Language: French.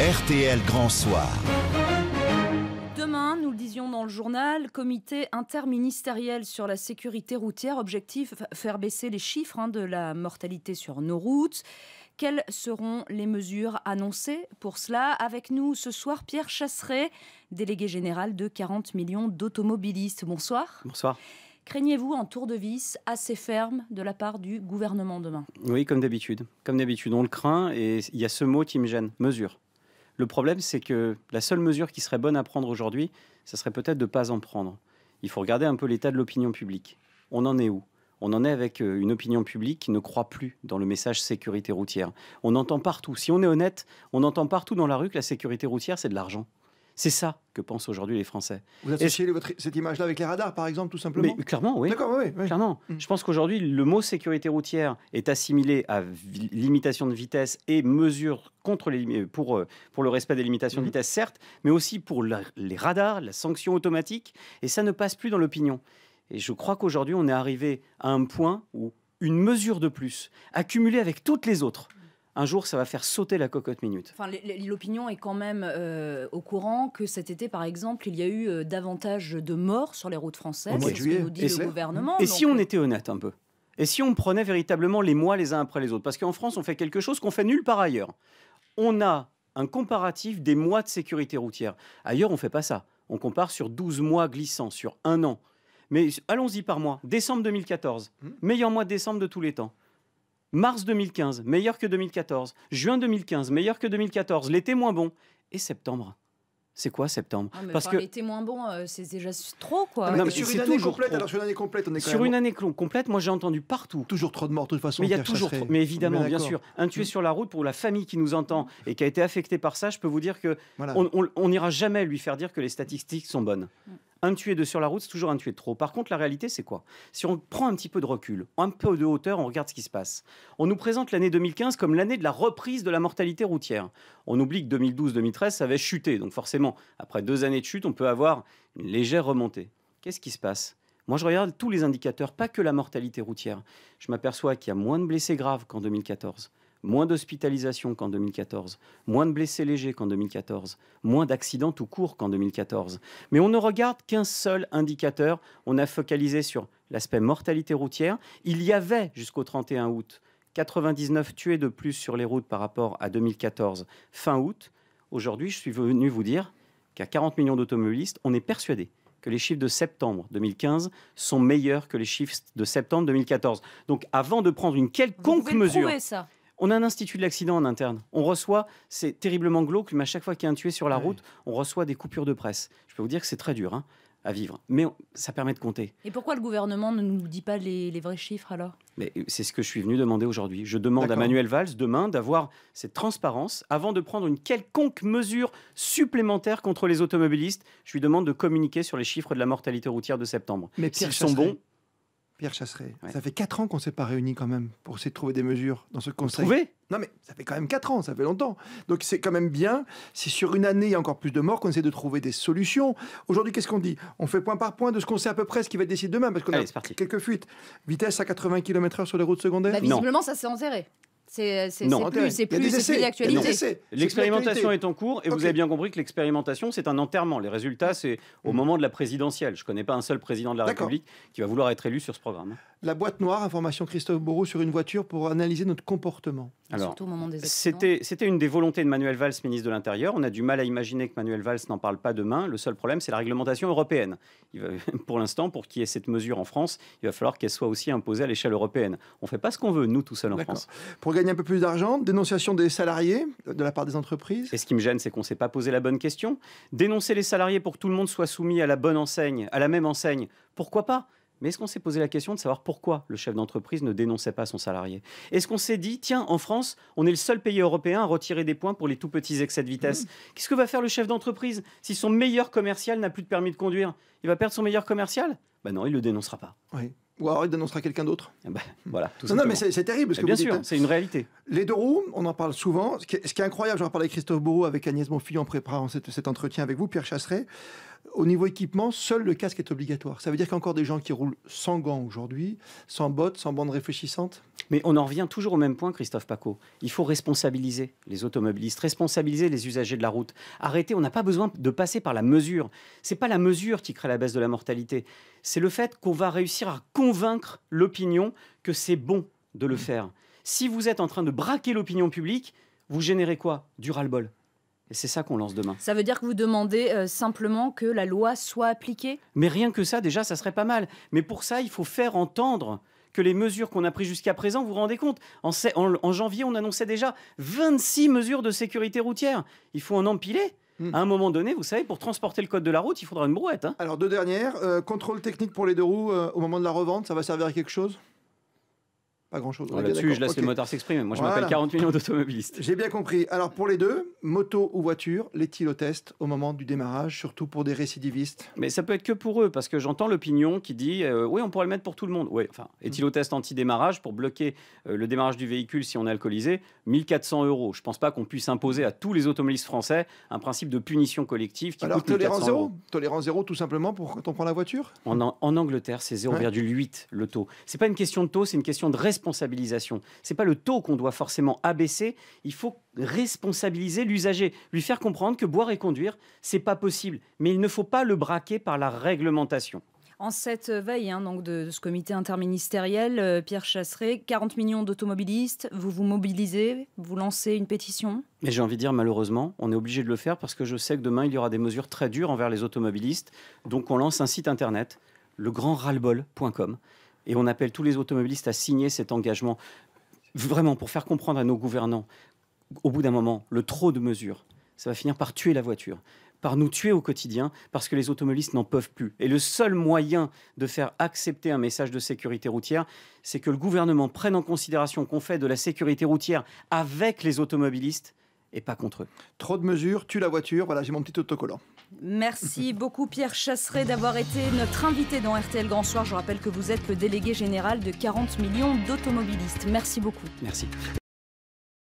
RTL Grand Soir. Demain, nous le disions dans le journal, comité interministériel sur la sécurité routière, objectif faire baisser les chiffres hein, de la mortalité sur nos routes. Quelles seront les mesures annoncées pour cela Avec nous ce soir, Pierre Chasseret, délégué général de 40 millions d'automobilistes. Bonsoir. Bonsoir. Craignez-vous un tour de vis assez ferme de la part du gouvernement demain Oui, comme d'habitude. Comme d'habitude, on le craint et il y a ce mot qui me gêne, mesure. Le problème, c'est que la seule mesure qui serait bonne à prendre aujourd'hui, ce serait peut-être de ne pas en prendre. Il faut regarder un peu l'état de l'opinion publique. On en est où on en est avec euh, une opinion publique qui ne croit plus dans le message sécurité routière. On entend partout, si on est honnête, on entend partout dans la rue que la sécurité routière, c'est de l'argent. C'est ça que pensent aujourd'hui les Français. Vous associez cette image-là avec les radars, par exemple, tout simplement Mais, Clairement, oui. D'accord, oui, mm. Je pense qu'aujourd'hui, le mot sécurité routière est assimilé à limitation de vitesse et mesure contre les, euh, pour, le respect des limitations de mm-hmm. vitesse, certes, mais aussi pour les radars, la sanction automatique, et ça ne passe plus dans l'opinion. Et je crois qu'aujourd'hui, on est arrivé à un point où une mesure de plus, accumulée avec toutes les autres, un jour, ça va faire sauter la cocotte minute. Enfin, l'opinion est quand même euh, au courant que cet été, par exemple, il y a eu euh, davantage de morts sur les routes françaises, c'est ce nous dit le gouvernement. Et si on euh, était honnête un peu et si on prenait véritablement les mois les uns après les autres Parce qu'en France, on fait quelque chose qu'on fait nulle part ailleurs. On a un comparatif des mois de sécurité routière. Ailleurs, on ne fait pas ça. On compare sur 12 mois glissants, sur un an. Mais allons-y par mois. Décembre 2014, hum. meilleur mois de décembre de tous les temps. Mars 2015, meilleur que 2014. Juin 2015, meilleur que 2014. L'été moins bon. Et septembre. C'est quoi septembre ah, Parce que euh, c'est déjà trop quoi. sur une année complète, sur complète, Moi, j'ai entendu partout. Toujours trop de morts de toute façon. Mais toujours, mais évidemment, bien sûr, un tué sur la route pour la famille qui nous entend et qui a été affectée par ça. Je peux vous dire que on n'ira jamais lui faire dire que les statistiques sont bonnes. Mm. Un tué de sur la route, c'est toujours un tué de trop. Par contre, la réalité, c'est quoi Si on prend un petit peu de recul, un peu de hauteur, on regarde ce qui se passe. On nous présente l'année 2015 comme l'année de la reprise de la mortalité routière. On oublie que 2012-2013, ça avait chuté. Donc forcément, après deux années de chute, on peut avoir une légère remontée. Qu'est-ce qui se passe moi, je regarde tous les indicateurs, pas que la mortalité routière. Je m'aperçois qu'il y a moins de blessés graves qu'en 2014 moins d'hospitalisations qu'en 2014, moins de blessés légers qu'en 2014, moins d'accidents tout court qu'en 2014. Mais on ne regarde qu'un seul indicateur, on a focalisé sur l'aspect mortalité routière. Il y avait jusqu'au 31 août 99 tués de plus sur les routes par rapport à 2014 fin août. Aujourd'hui, je suis venu vous dire qu'à 40 millions d'automobilistes, on est persuadé que les chiffres de septembre 2015 sont meilleurs que les chiffres de septembre 2014. Donc avant de prendre une quelconque mesure... Ça. On a un institut de l'accident en interne. On reçoit, c'est terriblement glauque, mais à chaque fois qu'il y a un tué sur la route, on reçoit des coupures de presse. Je peux vous dire que c'est très dur hein, à vivre, mais ça permet de compter. Et pourquoi le gouvernement ne nous dit pas les, vrais chiffres alors Mais euh, c'est ce que je suis venu demander aujourd'hui. Je demande à Manuel Valls demain d'avoir cette transparence avant de prendre une quelconque mesure supplémentaire contre les automobilistes. Je lui demande de communiquer sur les chiffres de la mortalité routière de septembre. Mais sont bons, Pierre Ça fait 4 ans qu'on s'est pas réunis quand même pour essayer de trouver des mesures dans ce conseil. Trouver Non mais ça fait quand même 4 ans, ça fait longtemps. Donc c'est quand même bien si sur une année il y a encore plus de morts qu'on essaie de trouver des solutions. Aujourd'hui qu'est-ce qu'on dit On fait point par point de ce qu'on sait à peu près ce qui va être décidé demain parce qu'on a quelques fuites. Vitesse à 80 km/h sur les routes secondaires bah, Visiblement ça s'est enterré. Euh, c'est plus, c'est plus, c'est d'actualité. L'expérimentation est en cours et vous avez bien compris que l'expérimentation, c'est un enterrement. Les résultats, c'est au mm-hmm. moment de la présidentielle. Je ne connais pas un seul président de la République qui va vouloir être élu sur ce programme. Hein. La boîte noire, information Christophe Bourreau sur une voiture pour analyser notre comportement. Alors, c'était une des volontés de Manuel Valls, ministre de l'Intérieur. On a du mal à imaginer que Manuel Valls n'en parle pas demain. Le seul problème, c'est la réglementation européenne. pour l'instant, pour qu'il y ait cette mesure en France, il va falloir qu'elle soit aussi imposée à l'échelle européenne. On ne fait pas ce qu'on veut, nous, tout seul en France. Pour un peu plus d'argent, dénonciation des salariés de la part des entreprises. Et ce qui me gêne, c'est qu'on ne s'est pas posé la bonne question. Dénoncer les salariés pour que tout le monde soit soumis à la bonne enseigne, à la même enseigne, pourquoi pas mais est-ce qu'on s'est posé la question de savoir pourquoi le chef d'entreprise ne dénonçait pas son salarié Est-ce qu'on s'est dit, tiens, en France, on est le seul pays européen à retirer des points pour les tout petits excès de vitesse mmh. Qu'est-ce que va faire le chef d'entreprise si son meilleur commercial n'a plus de permis de conduire Il va perdre son meilleur commercial Ben non, il ne le dénoncera pas. Oui. Ou alors il dénoncera quelqu'un d'autre. Ben voilà. Tout non, non, mais c'est terrible. Ce que bien sûr, hein. c'est une réalité. Les deux roues, on en parle souvent. Ce qui est, incroyable, j'en parlais avec Christophe Bourreau, avec Agnès Bonfillon en préparant cet, cet entretien avec vous, Pierre Chasseret. Au niveau équipement, seul le casque est obligatoire. Ça veut dire qu'il y a encore des gens qui roulent sans gants aujourd'hui, sans bottes, sans bandes réfléchissantes Mais on en revient toujours au même point, Christophe Paco. Il faut responsabiliser les automobilistes, responsabiliser les usagers de la route. Arrêtez, on n'a pas besoin de passer par la mesure. C'est pas la mesure qui crée la baisse de la mortalité. C'est le fait qu'on va réussir à convaincre l'opinion que c'est bon de le faire. Si vous êtes en train de braquer l'opinion publique, vous générez quoi Du ras-le-bol. Et c'est ça qu'on lance demain. Ça veut dire que vous demandez euh, simplement que la loi soit appliquée Mais rien que ça, déjà, ça serait pas mal. Mais pour ça, il faut faire entendre que les mesures qu'on a prises jusqu'à présent, vous vous rendez compte, en, janvier, on annonçait déjà 26 mesures de sécurité routière. Il faut en empiler. Hmm. À un moment donné, vous savez, pour transporter le code de la route, il faudra une brouette. Hein. Alors, deux dernières. Euh, contrôle technique pour les deux roues euh, au moment de la revente, ça va servir à quelque chose grand-chose. Là-dessus, je laisse le moteur s'exprimer. Moi, je m'appelle 40 millions d'automobilistes. J'ai bien compris. Alors, pour les deux, moto ou voiture, les il au test au moment du démarrage, surtout pour des récidivistes Mais ça peut être que pour eux, parce que j'entends l'opinion qui dit euh, oui, on pourrait le mettre pour tout le monde. Oui, enfin, est-il au test anti-démarrage pour bloquer euh, le démarrage du véhicule si on est alcoolisé 1400 euros. Je ne pense pas qu'on puisse imposer à tous les automobilistes français un principe de punition collective qui Alors, coûte tolérance zéro Tolérance zéro, tout simplement, pour quand on prend la voiture en, en, Angleterre, c'est 0,8 le taux. C'est pas une question de taux, c'est une question de respect responsabilisation. C'est pas le taux qu'on doit forcément abaisser. Il faut responsabiliser l'usager, lui faire comprendre que boire et conduire, c'est pas possible. Mais il ne faut pas le braquer par la réglementation. En cette veille hein, donc de, ce comité interministériel, euh, Pierre Chasseret, 40 millions d'automobilistes, vous vous mobilisez, vous lancez une pétition Mais j'ai envie de dire malheureusement, on est obligé de le faire parce que je sais que demain, il y aura des mesures très dures envers les automobilistes. Donc on lance un site internet, legrandralbol.com. Et on appelle tous les automobilistes à signer cet engagement, vraiment pour faire comprendre à nos gouvernants, au bout d'un moment, le trop de mesures, ça va finir par tuer la voiture par nous tuer au quotidien parce que les automobilistes n'en peuvent plus. Et le seul moyen de faire accepter un message de sécurité routière, c'est que le gouvernement prenne en considération qu'on fait de la sécurité routière avec les automobilistes et pas contre eux. Trop de mesures, tue la voiture, voilà, j'ai mon petit autocollant. Merci beaucoup Pierre Chasseret d'avoir été notre invité dans RTL Grand Soir. Je rappelle que vous êtes le délégué général de 40 millions d'automobilistes. Merci beaucoup. Merci.